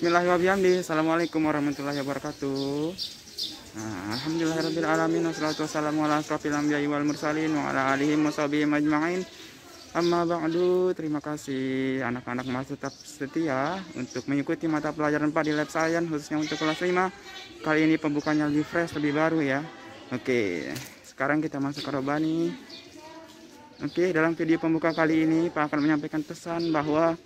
Bismillahirrahmanirrahim. Assalamualaikum warahmatullahi wabarakatuh. Nah, Alhamdulillahirabbil alamin wassalatu wassalamu ala asrofil anbiya'i wal mursalin wa ala alihi washabihi majma'in. Amma ba'du, terima kasih anak-anak masih tetap setia untuk mengikuti mata pelajaran Pak di lab science khususnya untuk kelas 5. Kali ini pembukanya lebih fresh, lebih baru ya. Oke, sekarang kita masuk ke robani. Oke, dalam video pembuka kali ini Pak akan menyampaikan pesan bahwa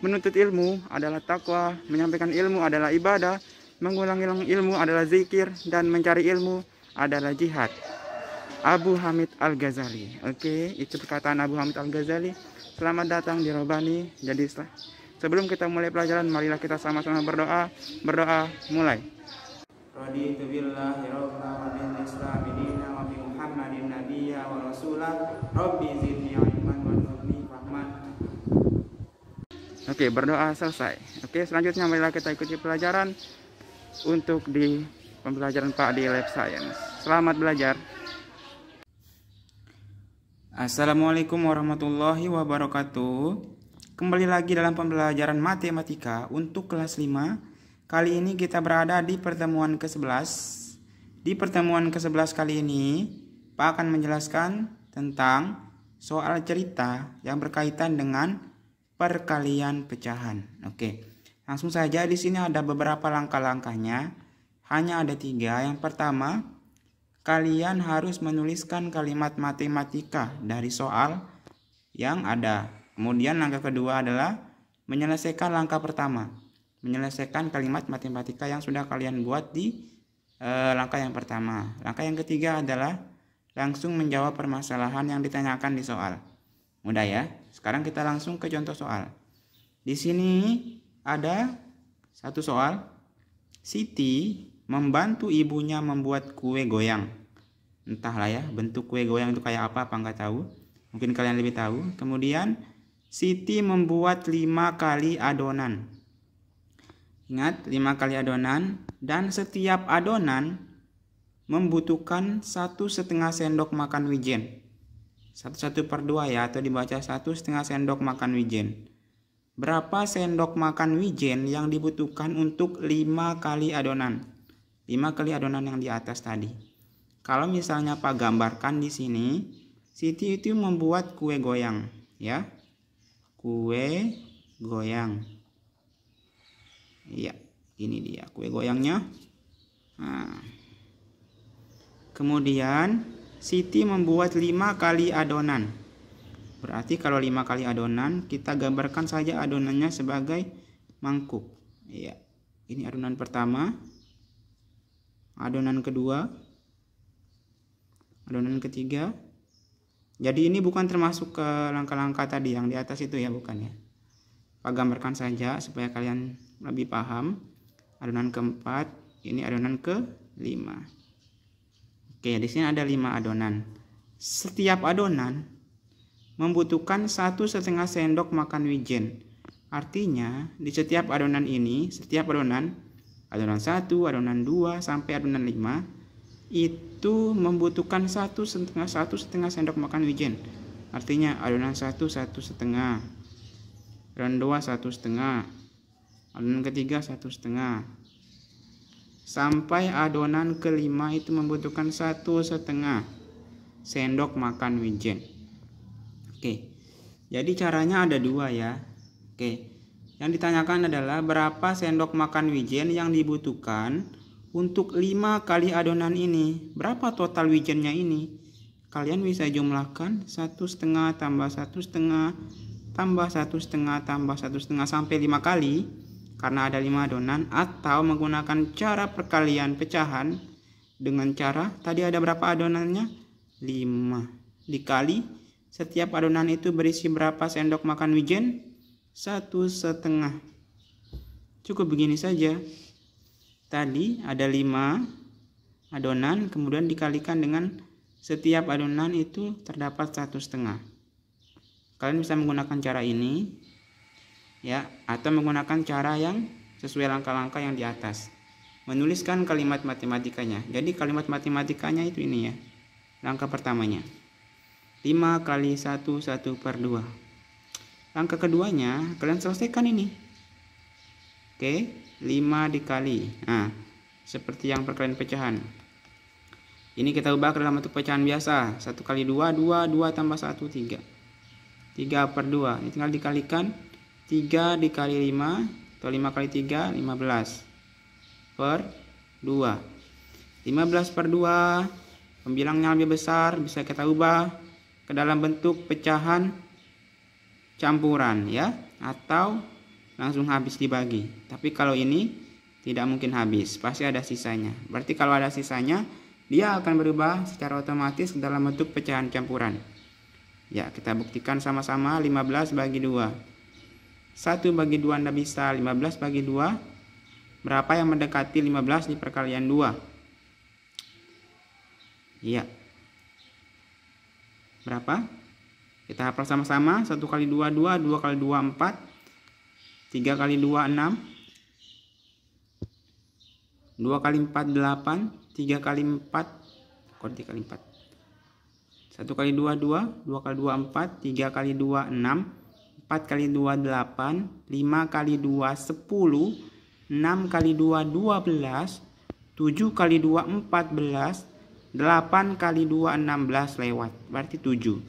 menuntut ilmu adalah takwa, menyampaikan ilmu adalah ibadah, mengulangi ilmu adalah zikir dan mencari ilmu adalah jihad. Abu Hamid Al-Ghazali. Oke, itu perkataan Abu Hamid Al-Ghazali. Selamat datang di Robani. Jadi sebelum kita mulai pelajaran, marilah kita sama-sama berdoa. Berdoa mulai. Raditu billahi Muhammadin nabiya wa rasulah Rabbi zidni iman wa zidni fahman Oke berdoa selesai Oke selanjutnya marilah kita ikuti pelajaran untuk di pembelajaran Pak di Lab Science Selamat belajar Assalamualaikum warahmatullahi wabarakatuh Kembali lagi dalam pembelajaran matematika untuk kelas 5 Kali ini kita berada di pertemuan ke-11 di pertemuan ke-11 kali ini, Pak akan menjelaskan tentang soal cerita yang berkaitan dengan perkalian pecahan. Oke, langsung saja di sini ada beberapa langkah-langkahnya. Hanya ada tiga. Yang pertama, kalian harus menuliskan kalimat matematika dari soal yang ada. Kemudian langkah kedua adalah menyelesaikan langkah pertama. Menyelesaikan kalimat matematika yang sudah kalian buat di e, langkah yang pertama. Langkah yang ketiga adalah langsung menjawab permasalahan yang ditanyakan di soal. Mudah ya? Sekarang kita langsung ke contoh soal. Di sini ada satu soal. Siti membantu ibunya membuat kue goyang. Entahlah ya, bentuk kue goyang itu kayak apa apa nggak tahu. Mungkin kalian lebih tahu. Kemudian Siti membuat lima kali adonan. Ingat, lima kali adonan dan setiap adonan membutuhkan satu setengah sendok makan wijen. Satu satu per dua ya, atau dibaca satu setengah sendok makan wijen. Berapa sendok makan wijen yang dibutuhkan untuk lima kali adonan? Lima kali adonan yang di atas tadi. Kalau misalnya Pak gambarkan di sini, Siti itu membuat kue goyang, ya. Kue goyang. Iya, ini dia kue goyangnya. Nah, Kemudian Siti membuat lima kali adonan. Berarti kalau lima kali adonan, kita gambarkan saja adonannya sebagai mangkuk. Iya. Ini adonan pertama. Adonan kedua. Adonan ketiga. Jadi ini bukan termasuk ke langkah-langkah tadi yang di atas itu ya, bukan ya. Pak gambarkan saja supaya kalian lebih paham. Adonan keempat, ini adonan ke kelima. Oke, di sini ada 5 adonan. Setiap adonan membutuhkan satu setengah sendok makan wijen. Artinya, di setiap adonan ini, setiap adonan, adonan 1, adonan 2, sampai adonan 5, itu membutuhkan satu setengah satu setengah sendok makan wijen. Artinya, adonan 1, satu setengah, adonan 2, satu setengah, adonan ketiga satu setengah, sampai adonan kelima itu membutuhkan satu setengah sendok makan wijen. Oke, jadi caranya ada dua ya. Oke, yang ditanyakan adalah berapa sendok makan wijen yang dibutuhkan untuk lima kali adonan ini. Berapa total wijennya ini? Kalian bisa jumlahkan satu setengah tambah satu setengah tambah satu setengah tambah satu setengah sampai lima kali karena ada lima adonan atau menggunakan cara perkalian pecahan dengan cara tadi ada berapa adonannya 5 dikali setiap adonan itu berisi berapa sendok makan wijen satu setengah cukup begini saja tadi ada lima adonan kemudian dikalikan dengan setiap adonan itu terdapat satu setengah kalian bisa menggunakan cara ini ya atau menggunakan cara yang sesuai langkah-langkah yang di atas menuliskan kalimat matematikanya jadi kalimat matematikanya itu ini ya langkah pertamanya 5 kali 1 1 per 2 langkah keduanya kalian selesaikan ini oke 5 dikali nah seperti yang perkalian pecahan ini kita ubah ke dalam bentuk pecahan biasa 1 kali 2 2 2 tambah 1 3 3 per 2 ini tinggal dikalikan 3 dikali 5 atau 5 kali 3 15 per 2 15 per 2 pembilangnya lebih besar bisa kita ubah ke dalam bentuk pecahan campuran ya atau langsung habis dibagi tapi kalau ini tidak mungkin habis pasti ada sisanya berarti kalau ada sisanya dia akan berubah secara otomatis ke dalam bentuk pecahan campuran ya kita buktikan sama-sama 15 bagi 2 1 bagi 2 Anda bisa 15 bagi 2 berapa yang mendekati 15 di perkalian 2 iya berapa kita hafal sama-sama 1 kali 2 2 2 kali 2 4 3 kali 2 6 2 kali 4 8 3 kali 4 kok 3 kali 4 1 kali 2 2 2 kali 2 4 3 kali 2 6 4 kali 2 8, 5 kali 2 10, 6 kali 2 12, 7 kali 2 14, 8 kali 2 16 lewat, berarti 7.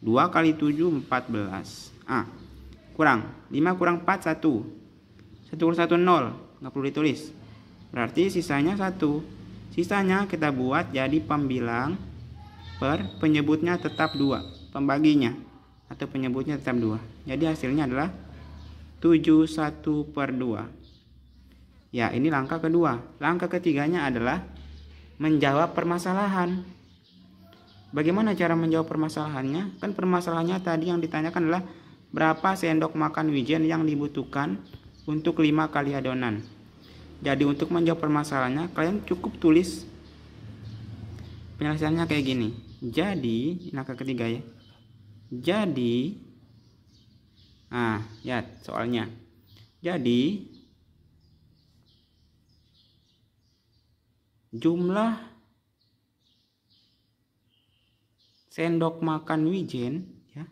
2 kali 7 14. Ah, kurang. 5 kurang 4 1. 1 kurang 1 0, nggak perlu ditulis. Berarti sisanya 1. Sisanya kita buat jadi pembilang per penyebutnya tetap 2, pembaginya atau penyebutnya tetap 2 jadi hasilnya adalah 71 per 2 ya ini langkah kedua langkah ketiganya adalah menjawab permasalahan bagaimana cara menjawab permasalahannya kan permasalahannya tadi yang ditanyakan adalah berapa sendok makan wijen yang dibutuhkan untuk 5 kali adonan jadi untuk menjawab permasalahannya kalian cukup tulis penyelesaiannya kayak gini jadi langkah ketiga ya jadi ah, ya, soalnya. Jadi jumlah sendok makan wijen ya.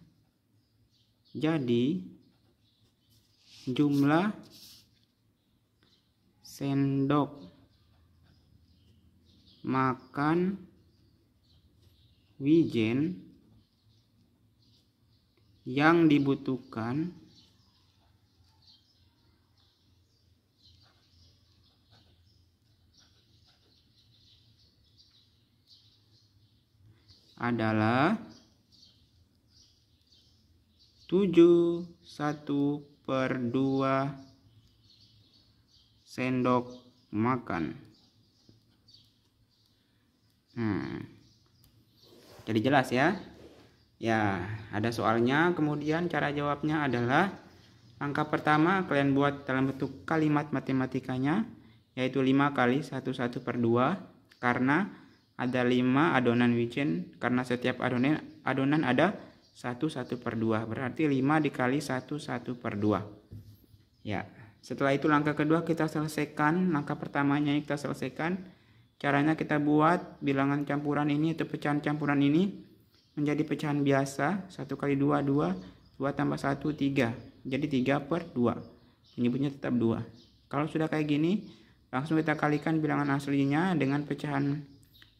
Jadi jumlah sendok makan wijen yang dibutuhkan adalah 71 per 2 sendok makan hmm. jadi jelas ya Ya, ada soalnya. Kemudian cara jawabnya adalah langkah pertama kalian buat dalam bentuk kalimat matematikanya yaitu 5 kali 11 per 2 karena ada 5 adonan wijen karena setiap adonan adonan ada 11 per 2 berarti 5 dikali 11 per 2 ya setelah itu langkah kedua kita selesaikan langkah pertamanya kita selesaikan caranya kita buat bilangan campuran ini atau pecahan campuran ini menjadi pecahan biasa 1 kali 2 2 2 tambah 1 3 jadi 3 per 2 menyebutnya tetap 2 kalau sudah kayak gini langsung kita kalikan bilangan aslinya dengan pecahan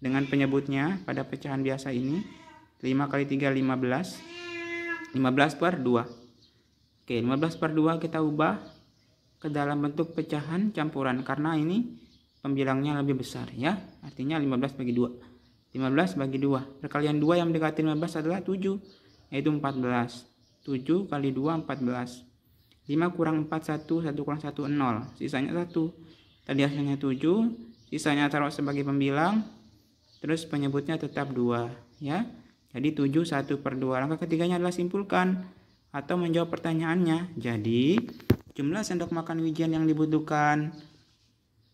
dengan penyebutnya pada pecahan biasa ini 5 kali 3 15 15 per 2 oke 15 per 2 kita ubah ke dalam bentuk pecahan campuran karena ini pembilangnya lebih besar ya artinya 15 bagi 2 15 bagi 2. Perkalian 2 yang mendekati 15 adalah 7, yaitu 14. 7 kali 2, 14. 5 kurang 4, 1, 1 kurang 1, 0. Sisanya 1. Tadi hasilnya 7, sisanya taruh sebagai pembilang, terus penyebutnya tetap 2. Ya. Jadi 7, 1 per 2. Langkah ketiganya adalah simpulkan atau menjawab pertanyaannya. Jadi, jumlah sendok makan wijen yang dibutuhkan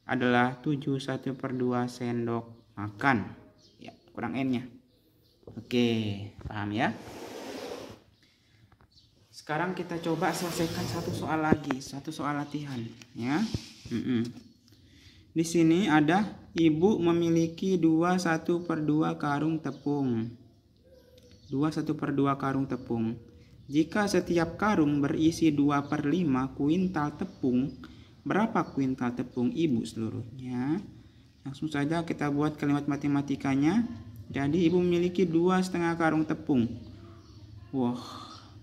adalah 71 per 2 sendok makan kurang n-nya. Oke, paham ya? Sekarang kita coba selesaikan satu soal lagi, satu soal latihan, ya. Mm -mm. Di sini ada ibu memiliki dua satu per dua karung tepung. dua satu per dua karung tepung. Jika setiap karung berisi dua per lima kuintal tepung, berapa kuintal tepung ibu seluruhnya? Langsung saja kita buat kalimat matematikanya. Jadi ibu memiliki dua setengah karung tepung. Wah,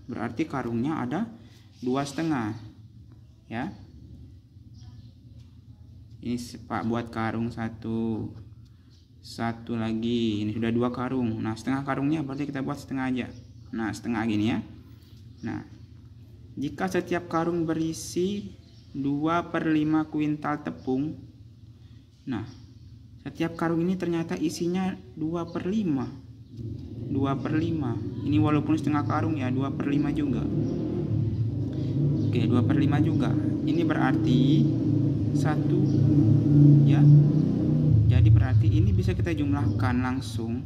berarti karungnya ada dua setengah, ya. Ini pak buat karung satu, satu lagi. Ini sudah dua karung. Nah setengah karungnya berarti kita buat setengah aja. Nah setengah gini ya. Nah jika setiap karung berisi dua per lima kuintal tepung Nah setiap karung ini ternyata isinya 2 per 5 2 per 5 Ini walaupun setengah karung ya 2 per 5 juga Oke 2 per 5 juga Ini berarti 1 ya Jadi berarti ini bisa kita jumlahkan langsung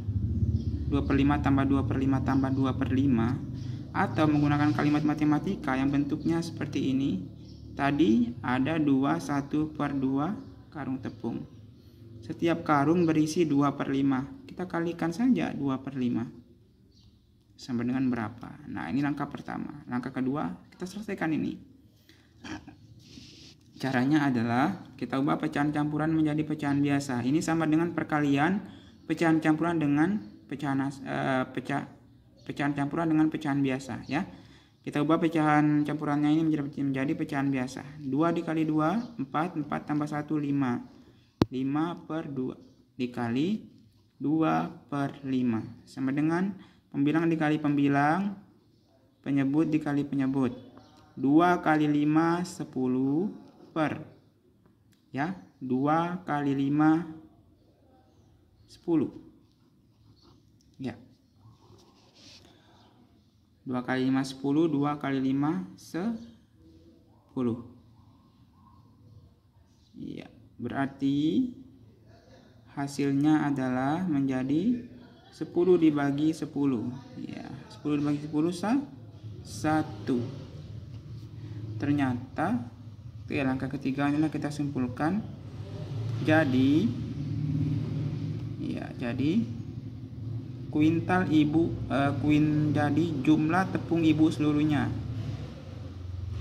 2 per 5 tambah 2 per 5 tambah 2 per 5 Atau menggunakan kalimat matematika yang bentuknya seperti ini Tadi ada 2 1 per 2 karung tepung setiap karung berisi 2 per 5. Kita kalikan saja 2 per 5. Sama dengan berapa? Nah, ini langkah pertama. Langkah kedua, kita selesaikan ini. Caranya adalah kita ubah pecahan campuran menjadi pecahan biasa. Ini sama dengan perkalian pecahan campuran dengan pecahan uh, eh, pecah pecahan campuran dengan pecahan biasa ya. Kita ubah pecahan campurannya ini menjadi, menjadi pecahan biasa. 2 dikali 2, 4. 4 tambah 1, 5. 5 per 2 dikali 2 per 5 sama dengan pembilang dikali pembilang penyebut dikali penyebut 2 kali 5 10 per ya 2 kali 5 10 ya 2 kali 5 10 2 kali 5 10 iya Berarti hasilnya adalah menjadi 10 dibagi 10. Ya, 10 dibagi 10 sah 1. Ternyata oke, langkah ketiga inilah kita simpulkan jadi ya jadi kuintal ibu eh, kuin jadi jumlah tepung ibu seluruhnya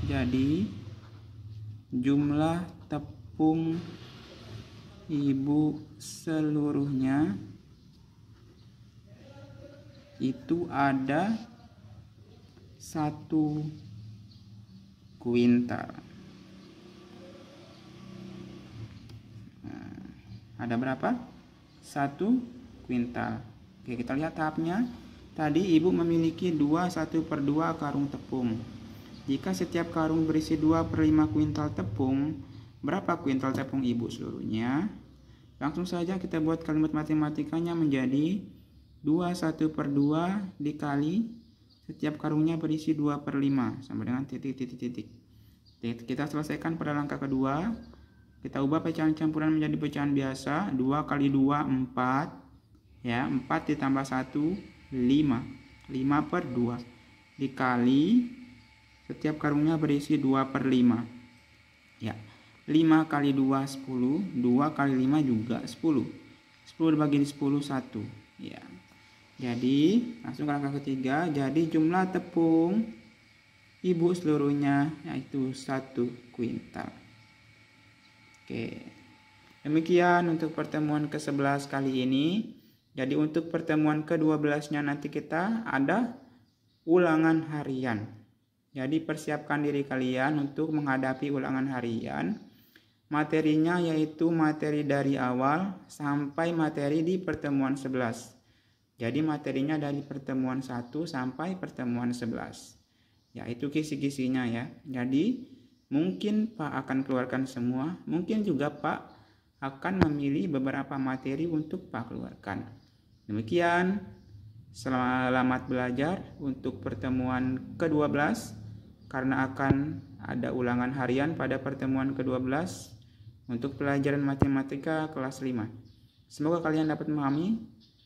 jadi jumlah tepung ibu seluruhnya itu ada satu kuintal. Nah, ada berapa? Satu kuintal. Oke, kita lihat tahapnya. Tadi ibu memiliki dua satu per dua karung tepung. Jika setiap karung berisi dua per lima kuintal tepung, Berapa kuintal tepung ibu seluruhnya? Langsung saja kita buat kalimat matematikanya menjadi 21 per 2 dikali setiap karungnya berisi 2 per 5 sama dengan titik-titik-titik. Kita selesaikan pada langkah kedua. Kita ubah pecahan campuran menjadi pecahan biasa. 2 kali 2, 4. Ya, 4 ditambah 1, 5. 5 per 2. Dikali setiap karungnya berisi 2 per 5. Ya, 5 kali 2 10 2 kali 5 juga 10 10 dibagi 10 1 ya jadi langsung ke langkah ketiga jadi jumlah tepung ibu seluruhnya yaitu 1 kuintal oke demikian untuk pertemuan ke-11 kali ini jadi untuk pertemuan ke-12 nya nanti kita ada ulangan harian jadi persiapkan diri kalian untuk menghadapi ulangan harian Materinya yaitu materi dari awal sampai materi di pertemuan 11. Jadi materinya dari pertemuan 1 sampai pertemuan 11. Yaitu kisi-kisinya ya. Jadi mungkin Pak akan keluarkan semua, mungkin juga Pak akan memilih beberapa materi untuk Pak keluarkan. Demikian, selamat belajar untuk pertemuan ke-12 karena akan ada ulangan harian pada pertemuan ke-12 untuk pelajaran matematika kelas 5. Semoga kalian dapat memahami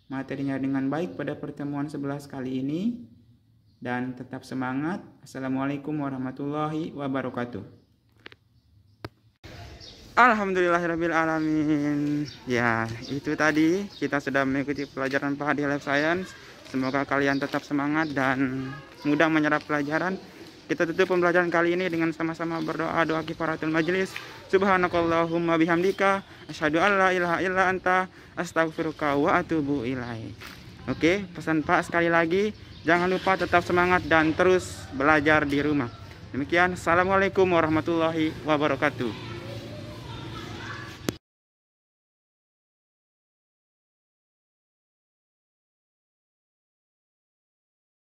materinya dengan baik pada pertemuan 11 kali ini dan tetap semangat. Assalamualaikum warahmatullahi wabarakatuh. Alhamdulillahirrahmanirrahim. Ya, itu tadi kita sudah mengikuti pelajaran PHD Life Science. Semoga kalian tetap semangat dan mudah menyerap pelajaran. Kita tutup pembelajaran kali ini dengan sama-sama berdoa doa kifaratul majelis. Subhanakallahumma bihamdika asyhadu la ilaha illa anta astaghfiruka wa atubu ilaih. Oke, pesan Pak sekali lagi, jangan lupa tetap semangat dan terus belajar di rumah. Demikian, Assalamualaikum warahmatullahi wabarakatuh.